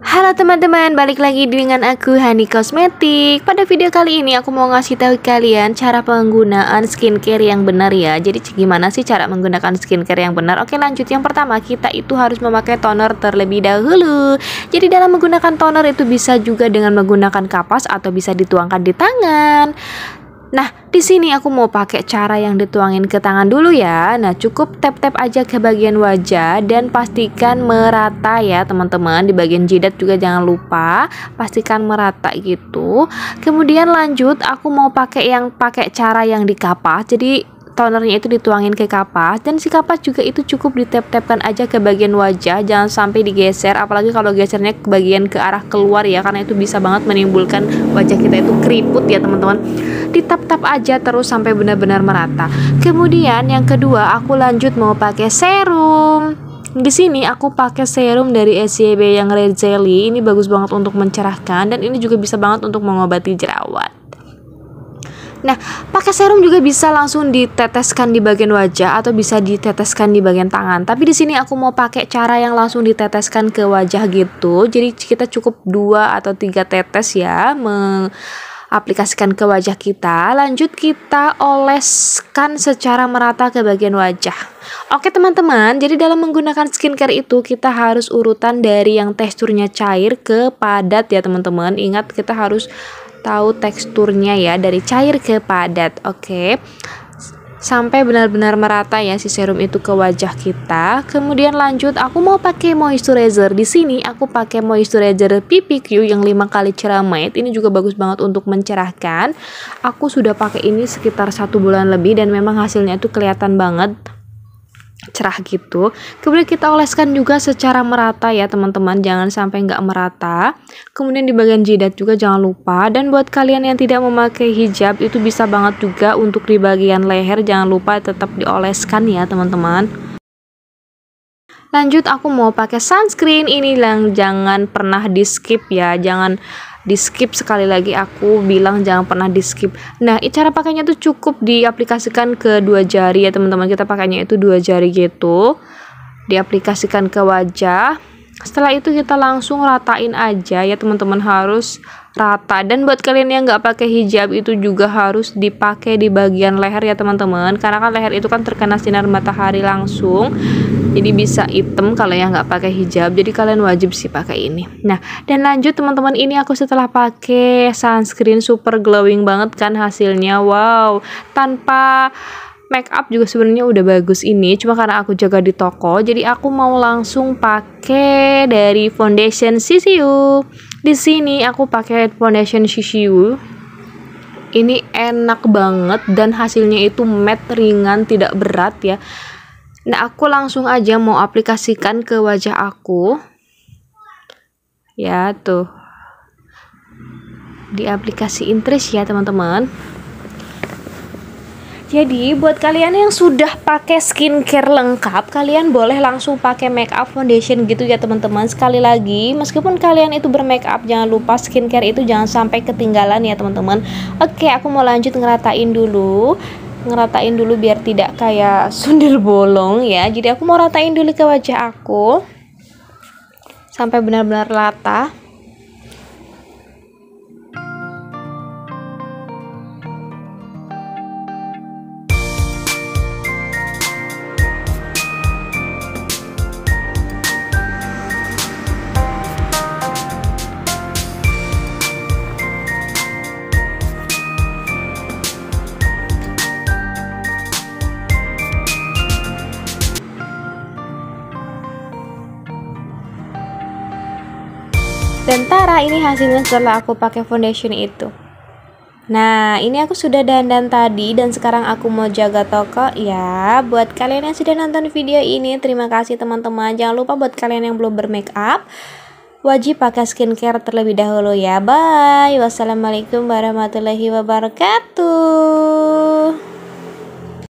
Halo teman-teman, balik lagi dengan aku Hani Kosmetik. Pada video kali ini aku mau ngasih tahu kalian cara penggunaan skincare yang benar ya. Jadi gimana sih cara menggunakan skincare yang benar? Oke, lanjut. Yang pertama, kita itu harus memakai toner terlebih dahulu. Jadi dalam menggunakan toner itu bisa juga dengan menggunakan kapas atau bisa dituangkan di tangan. Nah, di sini aku mau pakai cara yang dituangin ke tangan dulu ya. Nah, cukup tap-tap aja ke bagian wajah dan pastikan merata ya, teman-teman. Di bagian jidat juga jangan lupa, pastikan merata gitu. Kemudian lanjut, aku mau pakai yang pakai cara yang di kapas. Jadi tonernya itu dituangin ke kapas dan si kapas juga itu cukup ditap-tapkan aja ke bagian wajah jangan sampai digeser apalagi kalau gesernya ke bagian ke arah keluar ya karena itu bisa banget menimbulkan wajah kita itu keriput ya teman-teman ditap-tap aja terus sampai benar-benar merata kemudian yang kedua aku lanjut mau pakai serum di sini aku pakai serum dari SCB yang Red Jelly. Ini bagus banget untuk mencerahkan dan ini juga bisa banget untuk mengobati jerawat. Nah, pakai serum juga bisa langsung diteteskan di bagian wajah atau bisa diteteskan di bagian tangan. Tapi di sini aku mau pakai cara yang langsung diteteskan ke wajah gitu. Jadi kita cukup dua atau tiga tetes ya mengaplikasikan ke wajah kita. Lanjut kita oleskan secara merata ke bagian wajah. Oke teman-teman, jadi dalam menggunakan skincare itu kita harus urutan dari yang teksturnya cair ke padat ya teman-teman. Ingat kita harus tahu teksturnya ya dari cair ke padat. Oke. sampai benar-benar merata ya si serum itu ke wajah kita. Kemudian lanjut, aku mau pakai moisturizer. Di sini aku pakai moisturizer PPQ yang 5 kali ceramide Ini juga bagus banget untuk mencerahkan. Aku sudah pakai ini sekitar satu bulan lebih dan memang hasilnya itu kelihatan banget cerah gitu kemudian kita oleskan juga secara merata ya teman-teman jangan sampai nggak merata kemudian di bagian jidat juga jangan lupa dan buat kalian yang tidak memakai hijab itu bisa banget juga untuk di bagian leher jangan lupa tetap dioleskan ya teman-teman lanjut aku mau pakai sunscreen ini lang jangan pernah di skip ya jangan di skip sekali lagi aku bilang jangan pernah di skip nah cara pakainya tuh cukup diaplikasikan ke dua jari ya teman-teman kita pakainya itu dua jari gitu diaplikasikan ke wajah setelah itu kita langsung ratain aja ya teman-teman harus rata dan buat kalian yang nggak pakai hijab itu juga harus dipakai di bagian leher ya teman-teman karena kan leher itu kan terkena sinar matahari langsung jadi bisa item kalau yang nggak pakai hijab jadi kalian wajib sih pakai ini nah dan lanjut teman-teman ini aku setelah pakai sunscreen super glowing banget kan hasilnya wow tanpa make up juga sebenarnya udah bagus ini cuma karena aku jaga di toko jadi aku mau langsung pakai dari foundation CCU di sini aku pakai foundation Shishiu. Ini enak banget dan hasilnya itu matte ringan, tidak berat ya. Nah, aku langsung aja mau aplikasikan ke wajah aku. Ya, tuh. Diaplikasiin terus ya, teman-teman. Jadi buat kalian yang sudah pakai skincare lengkap, kalian boleh langsung pakai make up foundation gitu ya teman-teman. Sekali lagi, meskipun kalian itu bermake up, jangan lupa skincare itu jangan sampai ketinggalan ya teman-teman. Oke, aku mau lanjut ngeratain dulu ngeratain dulu biar tidak kayak sundel bolong ya. Jadi aku mau ratain dulu ke wajah aku sampai benar-benar rata. -benar dan tara ini hasilnya setelah aku pakai foundation itu Nah, ini aku sudah dandan tadi dan sekarang aku mau jaga toko ya. Buat kalian yang sudah nonton video ini, terima kasih teman-teman. Jangan lupa buat kalian yang belum bermake up, wajib pakai skincare terlebih dahulu ya. Bye. Wassalamualaikum warahmatullahi wabarakatuh.